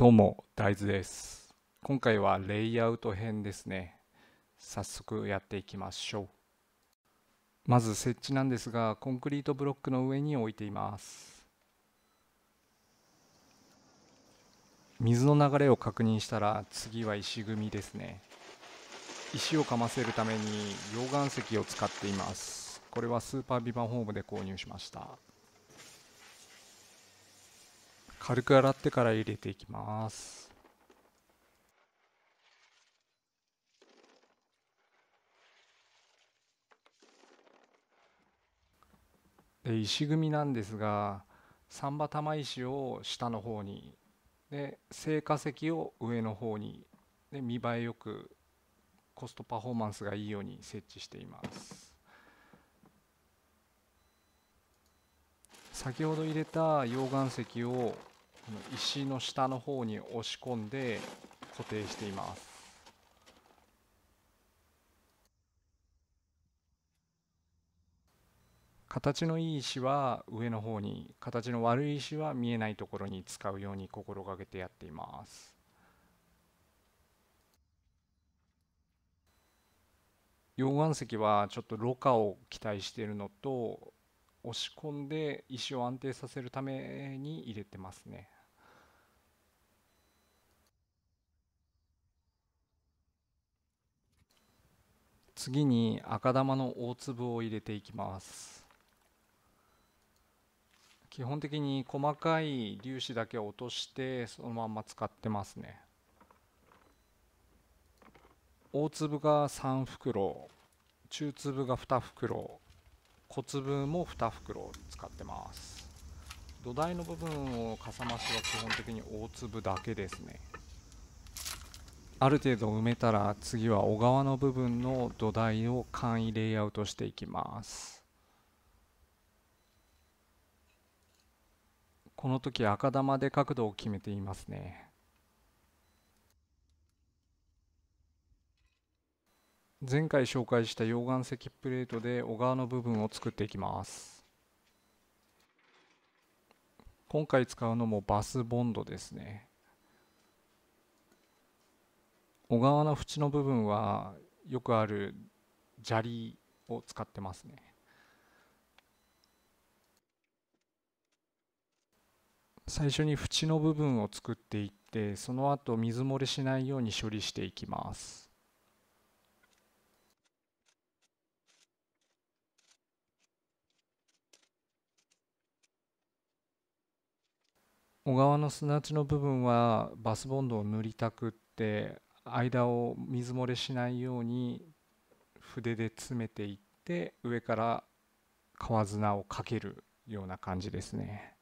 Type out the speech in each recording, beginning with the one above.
どうも大豆です今回はレイアウト編ですね早速やっていきましょうまず設置なんですがコンクリートブロックの上に置いています水の流れを確認したら次は石組みですね石をかませるために溶岩石を使っていますこれはスーパービバンホームで購入しました軽く洗ってから入れていきますで石組みなんですが三羽玉石を下の方にで青化石を上の方にで見栄えよくコストパフォーマンスがいいように設置しています先ほど入れた溶岩石をこの石の下の方に押し込んで固定しています。形のいい石は上の方に形の悪い石は見えないところに使うように心がけてやっています。溶岩石はちょっとろ過を期待しているのと押し込んで石を安定させるために入れてますね。次に赤玉の大粒を入れていきます基本的に細かい粒子だけ落としてそのまま使ってますね大粒が3袋中粒が2袋小粒も2袋使ってます土台の部分をかさ増しは基本的に大粒だけですねある程度埋めたら次は小川の部分の土台を簡易レイアウトしていきますこの時赤玉で角度を決めていますね前回紹介した溶岩石プレートで小川の部分を作っていきます今回使うのもバスボンドですね小川の縁の部分はよくある砂利を使ってますね最初に縁の部分を作っていってその後水漏れしないように処理していきます小川の砂地の部分はバスボンドを塗りたくって間を水漏れしないように筆で詰めていって上から川砂をかけるような感じですね。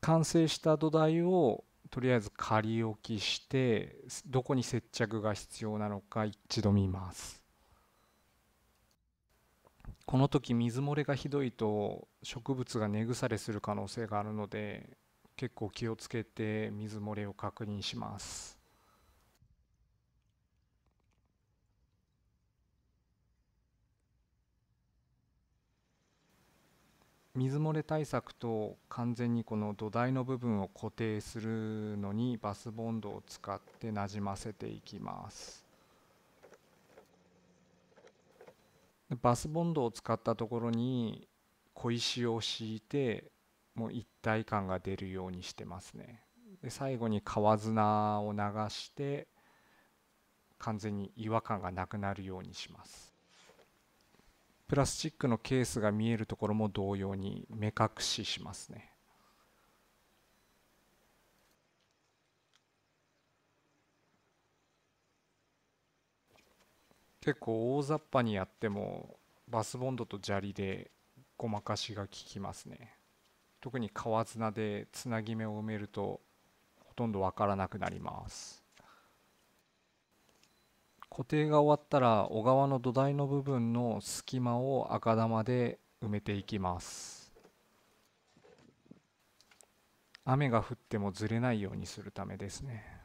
完成した土台をとりあえず仮置きしてどこに接着が必要なのか一度見ます。この時水漏れがひどいと植物が根腐れする可能性があるので結構気をつけて水漏れを確認します。水漏れ対策と完全にこの土台の部分を固定するのにバスボンドを使ってなじませていきます。バスボンドを使ったところに小石を敷いてもう一体感が出るようにしてますねで最後に川砂を流して完全に違和感がなくなるようにしますプラスチックのケースが見えるところも同様に目隠ししますね結構大雑把にやってもバスボンドと砂利でごまかしが効きますね特に川綱でつなぎ目を埋めるとほとんど分からなくなります固定が終わったら小川の土台の部分の隙間を赤玉で埋めていきます雨が降ってもずれないようにするためですね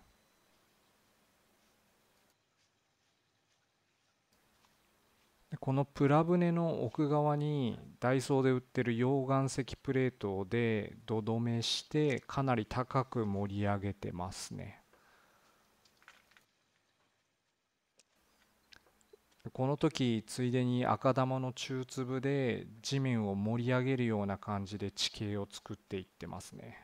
このプラ船の奥側にダイソーで売ってる溶岩石プレートで土留めしてかなり高く盛り上げてますねこの時ついでに赤玉の中粒で地面を盛り上げるような感じで地形を作っていってますね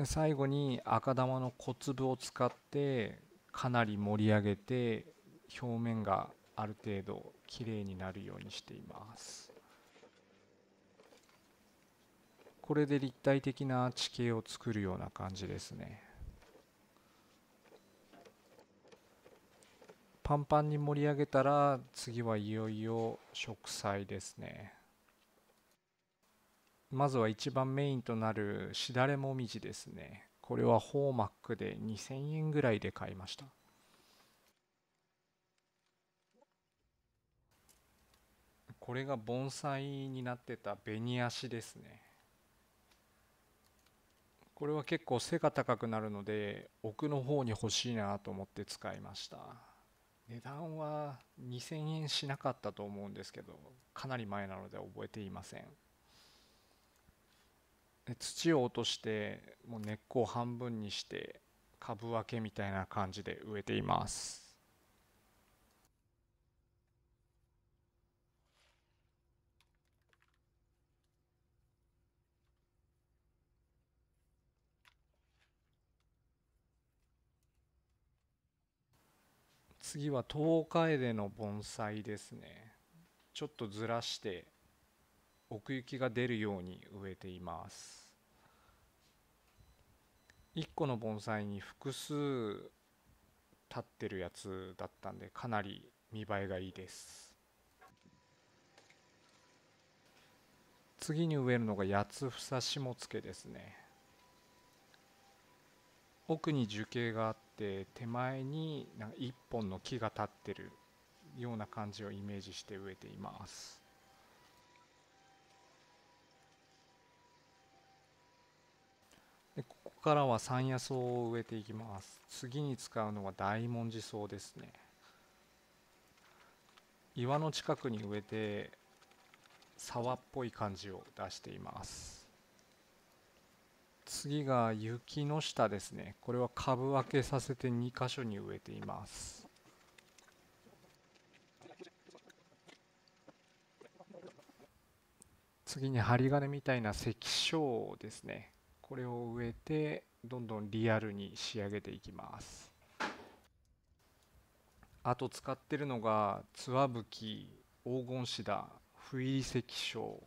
で最後に赤玉の小粒を使ってかなり盛り上げて表面がある程度きれいになるようにしていますこれで立体的な地形を作るような感じですねパンパンに盛り上げたら次はいよいよ植栽ですねまずは一番メインとなるしだれもみじですねこれはホーマックで2000円ぐらいで買いましたこれが盆栽になってた紅足ですねこれは結構背が高くなるので奥の方に欲しいなと思って使いました値段は2000円しなかったと思うんですけどかなり前なので覚えていません土を落としてもう根っこを半分にして株分けみたいな感じで植えています。次は東海での盆栽ですねちょっとずらして奥行きが出るように植えています1個の盆栽に複数立ってるやつだったんでかなり見栄えがいいです次に植えるのが八つ房下付けですね奥に樹形があって手前になんか1本の木が立ってるような感じをイメージして植えていますからは山野草を植えていきます次に使うのは大文字草ですね岩の近くに植えて沢っぽい感じを出しています次が雪の下ですねこれは株分けさせて2箇所に植えています次に針金みたいな石章ですねこれを植えてどんどんリアルに仕上げていきますあと使ってるのがツワブキ黄金シダ不意石章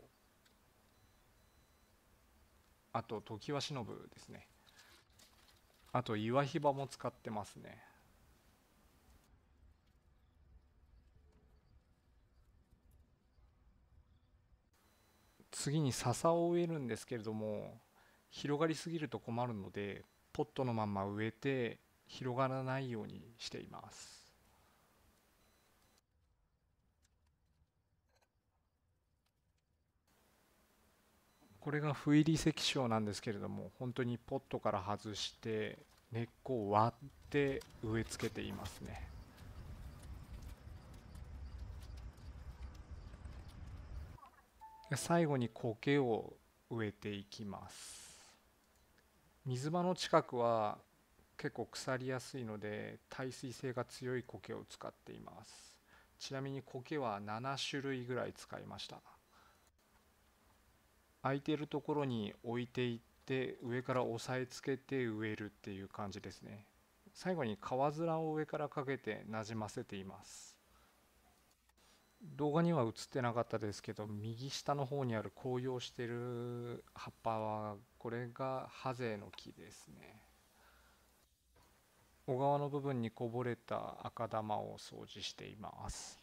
あと常盤忍ですねあと岩ひばも使ってますね次に笹を植えるんですけれども広がりすぎると困るのでポットのまま植えて広がらないようにしています。これが不入り石小なんですけれども本当にポットから外して根っこを割って植え付けていますね。最後に苔を植えていきます。水場の近くは結構腐りやすいので耐水性が強い苔を使っていますちなみに苔は7種類ぐらい使いました空いてるところに置いていって上から押さえつけて植えるっていう感じですね最後に革面を上からかけてなじませています動画には映ってなかったですけど右下の方にある紅葉してる葉っぱはこれがハゼの木ですね小川の部分にこぼれた赤玉を掃除しています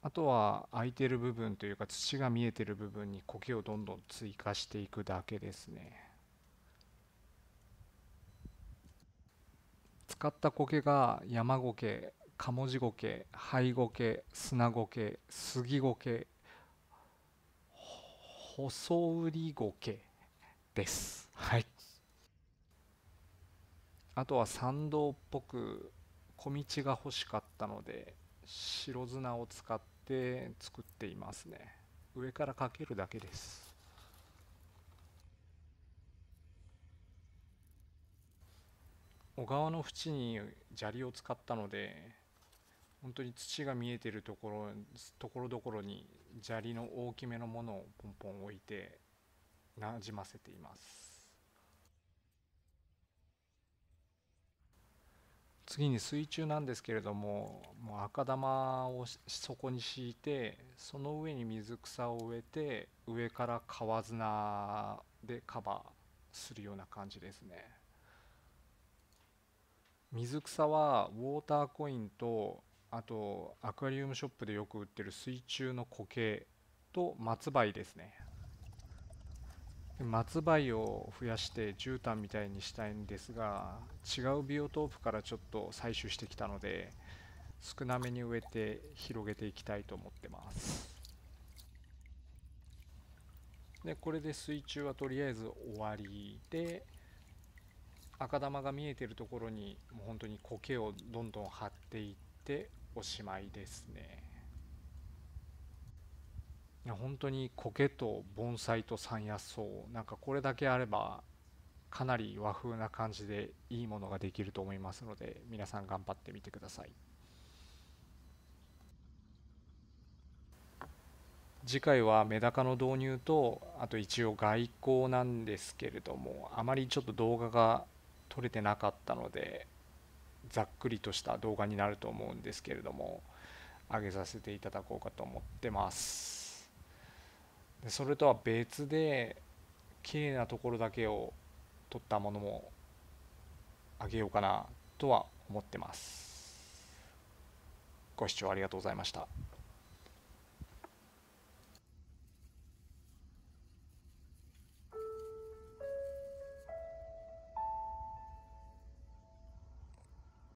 あとは空いてる部分というか土が見えてる部分に苔をどんどん追加していくだけですね使った苔が山苔カモジ苔、灰苔、砂苔、杉苔、細売りゴケです。はい。あとは参道っぽく小道が欲しかったので白砂を使って作っていますね。上からかけるだけです。小川の縁に砂利を使ったので本当に土が見えてるところところどころに砂利の大きめのものをポンポン置いてなじませています次に水中なんですけれどももう赤玉をそこに敷いてその上に水草を植えて上から川砂でカバーするような感じですね水草はウォーターコインとあとアクアリウムショップでよく売ってる水中の苔形と松梅ですね松梅を増やして絨毯みたいにしたいんですが違うビオトープからちょっと採取してきたので少なめに植えて広げていきたいと思ってますでこれで水中はとりあえず終わりで赤玉が見えてるところにもう本当に苔をどんどん張っていっておしまいですねいや本当に苔と盆栽と山野草なんかこれだけあればかなり和風な感じでいいものができると思いますので皆さん頑張ってみてください次回はメダカの導入とあと一応外交なんですけれどもあまりちょっと動画が撮れてなかったのでざっくりとした動画になると思うんですけれども上げさせていただこうかと思ってますでそれとは別で綺麗なところだけを撮ったものもあげようかなとは思ってますご視聴ありがとうございました